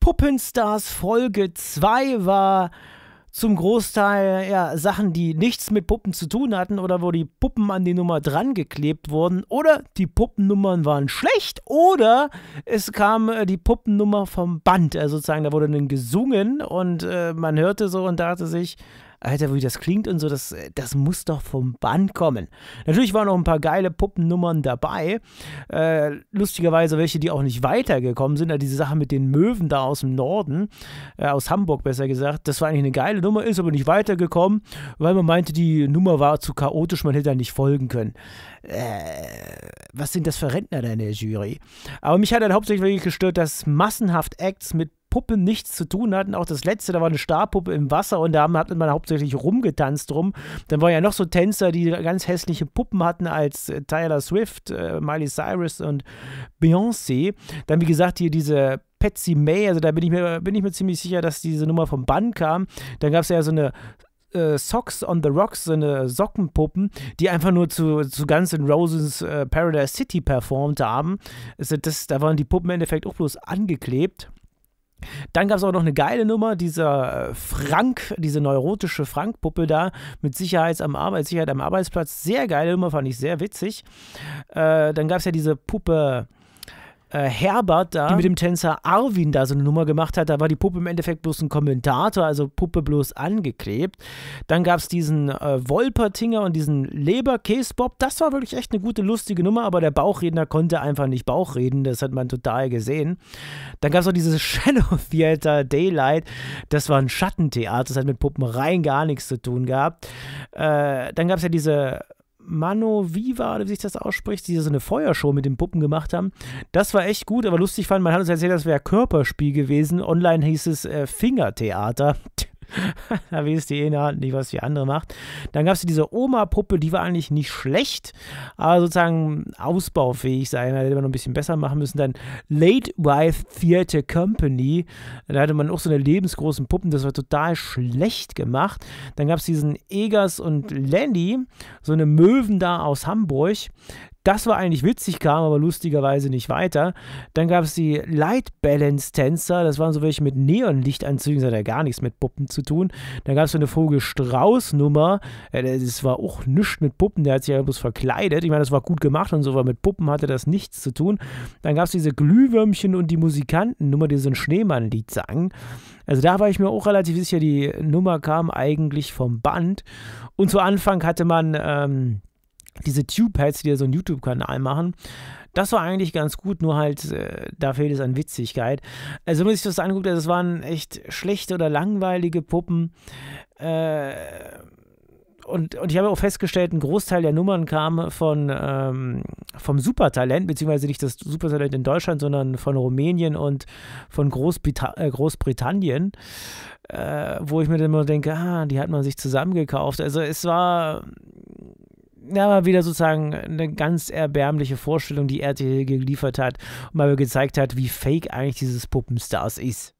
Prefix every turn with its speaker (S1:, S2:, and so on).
S1: Puppenstars Folge 2 war zum Großteil ja, Sachen, die nichts mit Puppen zu tun hatten oder wo die Puppen an die Nummer dran geklebt wurden oder die Puppennummern waren schlecht oder es kam äh, die Puppennummer vom Band, also sozusagen da wurde dann gesungen und äh, man hörte so und dachte sich, Alter, wie das klingt und so, das, das muss doch vom Band kommen. Natürlich waren noch ein paar geile Puppennummern dabei. Äh, lustigerweise welche, die auch nicht weitergekommen sind. Also diese Sache mit den Möwen da aus dem Norden, äh, aus Hamburg besser gesagt, das war eigentlich eine geile Nummer, ist aber nicht weitergekommen, weil man meinte, die Nummer war zu chaotisch, man hätte da nicht folgen können. Äh, was sind das für Rentner da in der Jury? Aber mich hat halt hauptsächlich wirklich gestört, dass massenhaft Acts mit Puppe nichts zu tun hatten. Auch das letzte, da war eine Stabpuppe im Wasser und da hat man hauptsächlich rumgetanzt drum. Dann waren ja noch so Tänzer, die ganz hässliche Puppen hatten, als äh, Tyler Swift, äh, Miley Cyrus und Beyoncé. Dann, wie gesagt, hier diese Patsy May, also da bin ich mir, bin ich mir ziemlich sicher, dass diese Nummer vom Bann kam. Dann gab es ja so eine äh, Socks on the Rocks, so eine Sockenpuppen, die einfach nur zu, zu Guns N' Roses äh, Paradise City performt haben. Also das, da waren die Puppen im Endeffekt auch bloß angeklebt. Dann gab es auch noch eine geile Nummer, dieser äh, Frank, diese neurotische Frank-Puppe da, mit Sicherheit am, Arbeit, Sicherheit am Arbeitsplatz. Sehr geile Nummer, fand ich sehr witzig. Äh, dann gab es ja diese Puppe äh, Herbert da, die mit dem Tänzer Arvin da so eine Nummer gemacht hat. Da war die Puppe im Endeffekt bloß ein Kommentator, also Puppe bloß angeklebt. Dann gab es diesen äh, Wolpertinger und diesen Leberkäsebob. Das war wirklich echt eine gute, lustige Nummer, aber der Bauchredner konnte einfach nicht Bauch reden. Das hat man total gesehen. Dann gab es auch dieses Shadow Theater Daylight. Das war ein Schattentheater. Das hat mit Puppen rein gar nichts zu tun gehabt. Äh, dann gab es ja diese Mano Viva, oder wie sich das ausspricht, die so eine Feuershow mit den Puppen gemacht haben. Das war echt gut, aber lustig fand, man hat uns erzählt, das wäre Körperspiel gewesen. Online hieß es äh, Fingertheater. da wisst ihr eh in der nicht, was die andere macht. Dann gab es diese Oma-Puppe, die war eigentlich nicht schlecht, aber sozusagen ausbaufähig sein, da hätte man noch ein bisschen besser machen müssen. Dann Late Wife Theater Company, da hatte man auch so eine lebensgroßen Puppen, das war total schlecht gemacht. Dann gab es diesen Egers und Lenny, so eine Möwen da aus Hamburg, das war eigentlich witzig, kam aber lustigerweise nicht weiter. Dann gab es die Light Balance Tänzer, das waren so welche mit Neonlichtanzügen, das hat ja gar nichts mit Puppen zu tun. Dann gab es so eine Vogelstrauß-Nummer, äh, das war auch nichts mit Puppen, der hat sich ja bloß verkleidet. Ich meine, das war gut gemacht und so, aber mit Puppen hatte das nichts zu tun. Dann gab es diese Glühwürmchen und die Musikanten-Nummer, die so ein Schneemann-Lied sangen. Also da war ich mir auch relativ sicher, die Nummer kam eigentlich vom Band. Und zu Anfang hatte man. Ähm, diese Tubeheads, die ja so einen YouTube-Kanal machen. Das war eigentlich ganz gut, nur halt, äh, da fehlt es an Witzigkeit. Also, wenn man sich das anguckt, das also, waren echt schlechte oder langweilige Puppen. Äh, und, und ich habe auch festgestellt, ein Großteil der Nummern kam von, ähm, vom Supertalent, beziehungsweise nicht das Supertalent in Deutschland, sondern von Rumänien und von Großbrita äh, Großbritannien, äh, wo ich mir dann immer denke, ah, die hat man sich zusammengekauft. Also es war ja, mal wieder sozusagen eine ganz erbärmliche Vorstellung, die RTL geliefert hat und mal gezeigt hat, wie fake eigentlich dieses Puppenstars ist.